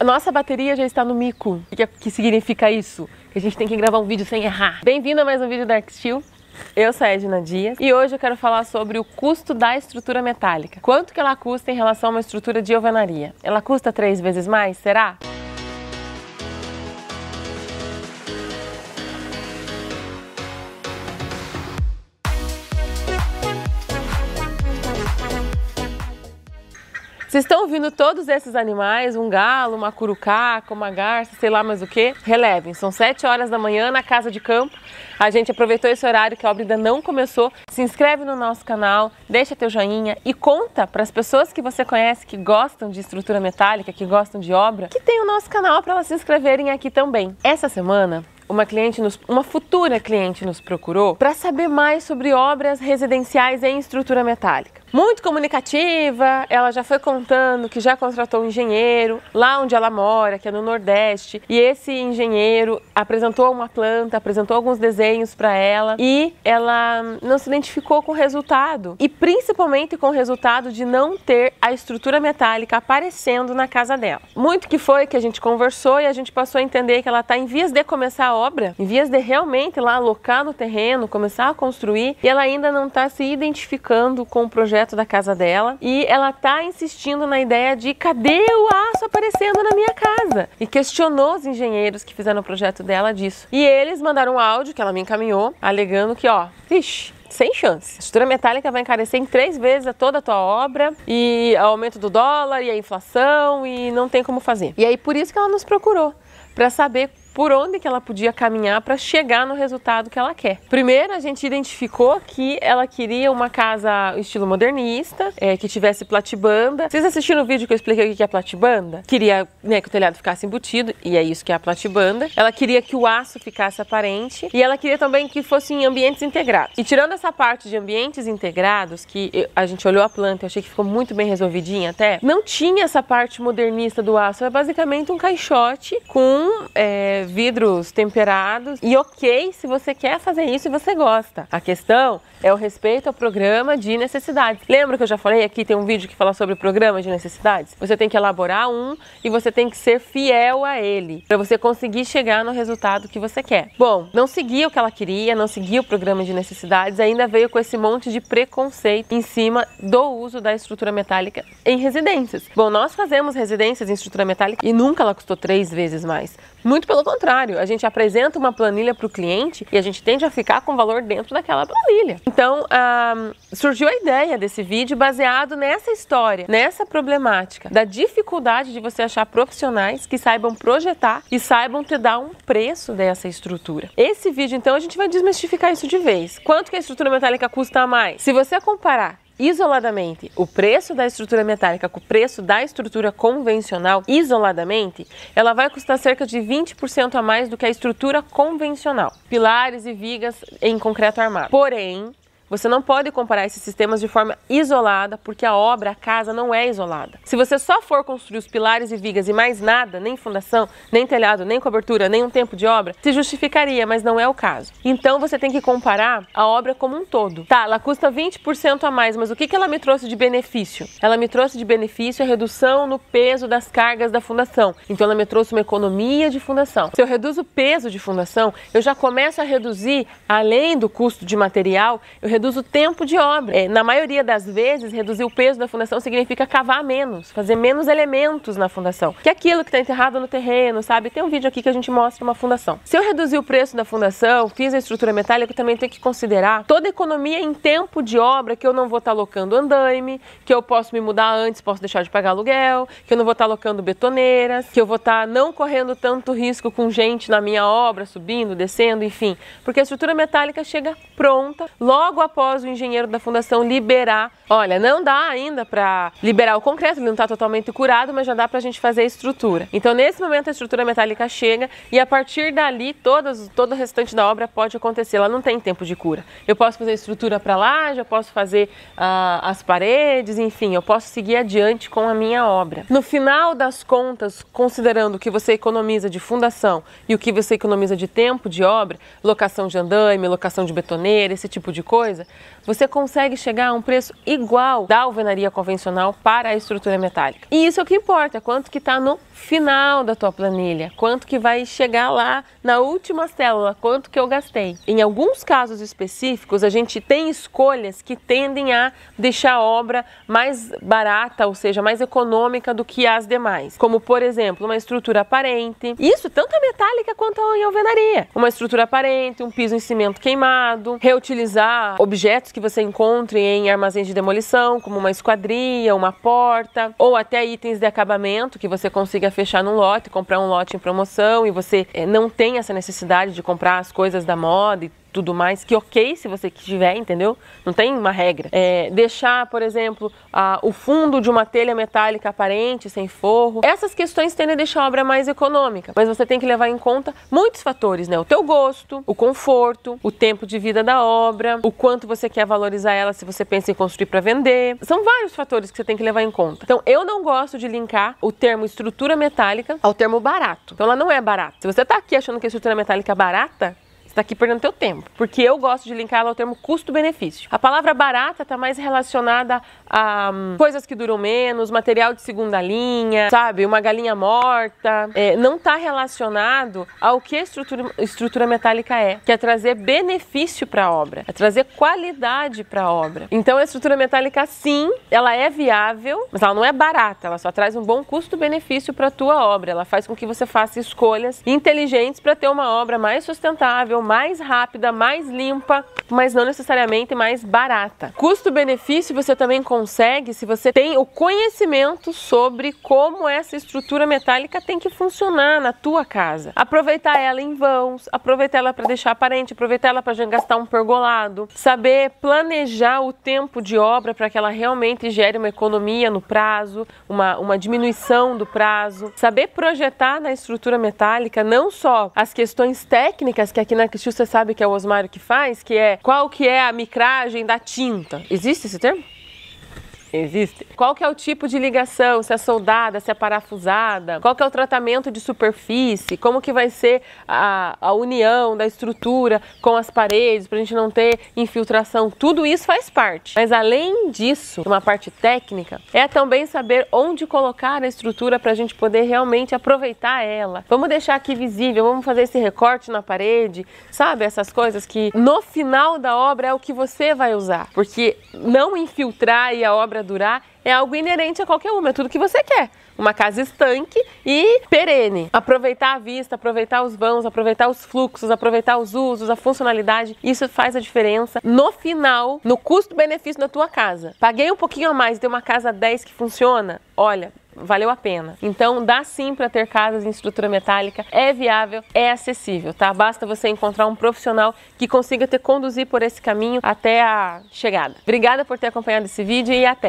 A nossa bateria já está no mico. O que, é que significa isso? Que a gente tem que gravar um vídeo sem errar. Bem-vindo a mais um vídeo da Arxtil. Eu sou a Edna Dias e hoje eu quero falar sobre o custo da estrutura metálica. Quanto que ela custa em relação a uma estrutura de alvenaria? Ela custa três vezes mais? Será? Vocês estão ouvindo todos esses animais, um galo, uma curucaca, uma garça, sei lá mais o que, relevem. São 7 horas da manhã na Casa de Campo. A gente aproveitou esse horário que a obra ainda não começou. Se inscreve no nosso canal, deixa teu joinha e conta para as pessoas que você conhece que gostam de estrutura metálica, que gostam de obra, que tem o nosso canal para elas se inscreverem aqui também. Essa semana uma cliente nos, uma futura cliente nos procurou para saber mais sobre obras residenciais em estrutura metálica muito comunicativa. Ela já foi contando que já contratou um engenheiro lá onde ela mora, que é no Nordeste. E esse engenheiro apresentou uma planta, apresentou alguns desenhos para ela e ela não se identificou com o resultado e principalmente com o resultado de não ter a estrutura metálica aparecendo na casa dela. Muito que foi que a gente conversou e a gente passou a entender que ela está em vias de começar a obra, em vias de realmente lá alocar no terreno, começar a construir e ela ainda não está se identificando com o projeto projeto da casa dela e ela tá insistindo na ideia de cadê o aço aparecendo na minha casa? E questionou os engenheiros que fizeram o projeto dela disso. E eles mandaram um áudio que ela me encaminhou, alegando que, ó, vixe, sem chance. A estrutura metálica vai encarecer em três vezes a toda a tua obra e o aumento do dólar e a inflação e não tem como fazer. E aí por isso que ela nos procurou para saber por onde que ela podia caminhar para chegar no resultado que ela quer. Primeiro, a gente identificou que ela queria uma casa estilo modernista, é, que tivesse platibanda. Vocês assistiram o vídeo que eu expliquei o que é platibanda? Queria né, que o telhado ficasse embutido, e é isso que é a platibanda. Ela queria que o aço ficasse aparente, e ela queria também que fosse em ambientes integrados. E tirando essa parte de ambientes integrados, que a gente olhou a planta, eu achei que ficou muito bem resolvidinha até, não tinha essa parte modernista do aço, é basicamente um caixote com... É, vidros temperados. E ok se você quer fazer isso e você gosta. A questão é o respeito ao programa de necessidades. Lembra que eu já falei aqui, tem um vídeo que fala sobre o programa de necessidades? Você tem que elaborar um e você tem que ser fiel a ele para você conseguir chegar no resultado que você quer. Bom, não seguia o que ela queria, não seguia o programa de necessidades, ainda veio com esse monte de preconceito em cima do uso da estrutura metálica em residências. Bom, nós fazemos residências em estrutura metálica e nunca ela custou três vezes mais. Muito pelo contrário, a gente apresenta uma planilha para o cliente e a gente tende a ficar com o valor dentro daquela planilha. Então, surgiu a ideia desse vídeo baseado nessa história, nessa problemática, da dificuldade de você achar profissionais que saibam projetar e saibam te dar um preço dessa estrutura. Esse vídeo, então, a gente vai desmistificar isso de vez. Quanto que a estrutura metálica custa mais? Se você comparar isoladamente o preço da estrutura metálica com o preço da estrutura convencional, isoladamente, ela vai custar cerca de 20% a mais do que a estrutura convencional, pilares e vigas em concreto armado. Porém, você não pode comparar esses sistemas de forma isolada, porque a obra, a casa, não é isolada. Se você só for construir os pilares e vigas e mais nada, nem fundação, nem telhado, nem cobertura, nem um tempo de obra, se justificaria, mas não é o caso. Então você tem que comparar a obra como um todo. Tá, ela custa 20% a mais, mas o que, que ela me trouxe de benefício? Ela me trouxe de benefício a redução no peso das cargas da fundação. Então ela me trouxe uma economia de fundação. Se eu reduzo o peso de fundação, eu já começo a reduzir, além do custo de material, eu reduz o tempo de obra. É, na maioria das vezes, reduzir o peso da fundação significa cavar menos, fazer menos elementos na fundação. Que é aquilo que está enterrado no terreno, sabe? Tem um vídeo aqui que a gente mostra uma fundação. Se eu reduzir o preço da fundação, fiz a estrutura metálica, eu também tenho que considerar toda a economia em tempo de obra que eu não vou estar tá locando andaime, que eu posso me mudar antes, posso deixar de pagar aluguel, que eu não vou estar tá betoneiras, que eu vou estar tá não correndo tanto risco com gente na minha obra, subindo, descendo, enfim. Porque a estrutura metálica chega pronta, logo a após o engenheiro da fundação liberar. Olha, não dá ainda para liberar o concreto, ele não está totalmente curado, mas já dá para a gente fazer a estrutura. Então, nesse momento, a estrutura metálica chega e a partir dali, todas, todo o restante da obra pode acontecer. Ela não tem tempo de cura. Eu posso fazer a estrutura para lá, já posso fazer ah, as paredes, enfim, eu posso seguir adiante com a minha obra. No final das contas, considerando o que você economiza de fundação e o que você economiza de tempo de obra, locação de andaime, locação de betoneira, esse tipo de coisa, coisa, você consegue chegar a um preço igual da alvenaria convencional para a estrutura metálica. E isso é o que importa, quanto que está no final da tua planilha, quanto que vai chegar lá na última célula, quanto que eu gastei. Em alguns casos específicos, a gente tem escolhas que tendem a deixar a obra mais barata, ou seja, mais econômica do que as demais. Como, por exemplo, uma estrutura aparente. Isso tanto a metálica quanto a alvenaria. Uma estrutura aparente, um piso em cimento queimado, reutilizar objetos que você encontre em armazéns de demolição, como uma esquadria, uma porta, ou até itens de acabamento que você consiga fechar num lote, comprar um lote em promoção e você é, não tem essa necessidade de comprar as coisas da moda e tudo mais, que ok se você tiver, entendeu? Não tem uma regra. É, deixar, por exemplo, a, o fundo de uma telha metálica aparente, sem forro. Essas questões tendem a deixar a obra mais econômica, mas você tem que levar em conta muitos fatores, né? O teu gosto, o conforto, o tempo de vida da obra, o quanto você quer valorizar ela se você pensa em construir para vender. São vários fatores que você tem que levar em conta. Então, eu não gosto de linkar o termo estrutura metálica ao termo barato. Então, ela não é barata. Se você está aqui achando que a estrutura metálica é barata, está aqui perdendo teu tempo. Porque eu gosto de linkar ela ao termo custo-benefício. A palavra barata está mais relacionada a um, coisas que duram menos, material de segunda linha, sabe? Uma galinha morta. É, não está relacionado ao que a estrutura, estrutura metálica é, que é trazer benefício para a obra, é trazer qualidade para a obra. Então a estrutura metálica, sim, ela é viável, mas ela não é barata, ela só traz um bom custo-benefício para a tua obra. Ela faz com que você faça escolhas inteligentes para ter uma obra mais sustentável, mais rápida, mais limpa, mas não necessariamente mais barata. Custo-benefício você também consegue se você tem o conhecimento sobre como essa estrutura metálica tem que funcionar na tua casa. Aproveitar ela em vãos, aproveitar ela para deixar aparente, aproveitar ela para gastar um pergolado, saber planejar o tempo de obra para que ela realmente gere uma economia no prazo, uma, uma diminuição do prazo, saber projetar na estrutura metálica não só as questões técnicas que aqui na que você sabe que é o Osmário que faz, que é qual que é a micragem da tinta. Existe esse termo? Existe. Qual que é o tipo de ligação? Se é soldada, se é parafusada? Qual que é o tratamento de superfície? Como que vai ser a, a união da estrutura com as paredes para a gente não ter infiltração? Tudo isso faz parte. Mas além disso, uma parte técnica, é também saber onde colocar a estrutura para a gente poder realmente aproveitar ela. Vamos deixar aqui visível, vamos fazer esse recorte na parede, sabe? Essas coisas que no final da obra é o que você vai usar. Porque não infiltrar e a obra para durar é algo inerente a qualquer uma, é tudo que você quer. Uma casa estanque e perene. Aproveitar a vista, aproveitar os vãos, aproveitar os fluxos, aproveitar os usos, a funcionalidade, isso faz a diferença no final, no custo-benefício da tua casa. Paguei um pouquinho a mais e ter uma casa 10 que funciona? Olha, valeu a pena. Então dá sim para ter casas em estrutura metálica, é viável, é acessível, tá? Basta você encontrar um profissional que consiga te conduzir por esse caminho até a chegada. Obrigada por ter acompanhado esse vídeo e até!